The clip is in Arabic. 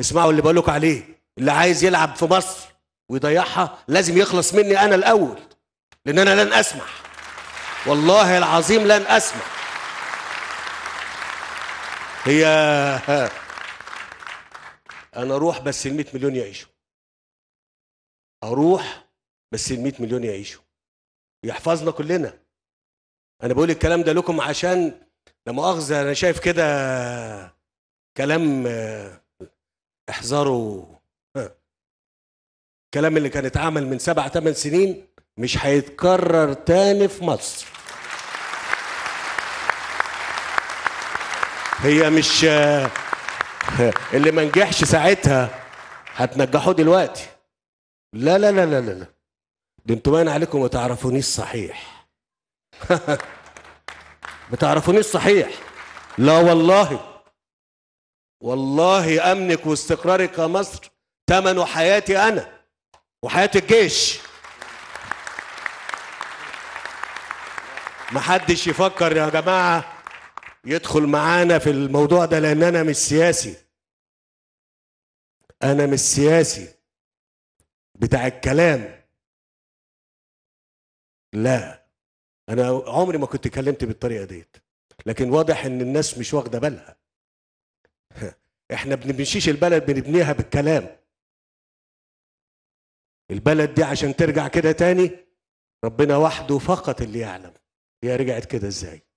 اسمعوا اللي بقول لكم عليه اللي عايز يلعب في مصر ويضيعها لازم يخلص مني انا الاول لان انا لن اسمح والله العظيم لن اسمح هي انا اروح بس ال 100 مليون يعيشوا اروح بس ال 100 مليون يعيشوا يحفظنا كلنا انا بقول الكلام ده لكم عشان لا مؤاخذه انا شايف كده كلام احذروا الكلام اللي كان اتعمل من سبع ثمان سنين مش هيتكرر تاني في مصر هي مش آه، اللي ما نجحش ساعتها هتنجحوه دلوقتي لا لا لا لا لا ده انتوا باين عليكم ما تعرفونيش صحيح ما تعرفونيش صحيح لا والله والله امنك واستقرارك يا مصر ثمنه حياتي انا وحياه الجيش محدش يفكر يا جماعه يدخل معانا في الموضوع ده لان انا مش سياسي انا مش سياسي بتاع الكلام لا انا عمري ما كنت اتكلمت بالطريقه ديت لكن واضح ان الناس مش واخده بالها احنا بنمشيش البلد بنبنيها بالكلام البلد دي عشان ترجع كده تاني ربنا وحده فقط اللي يعلم هي رجعت كده ازاي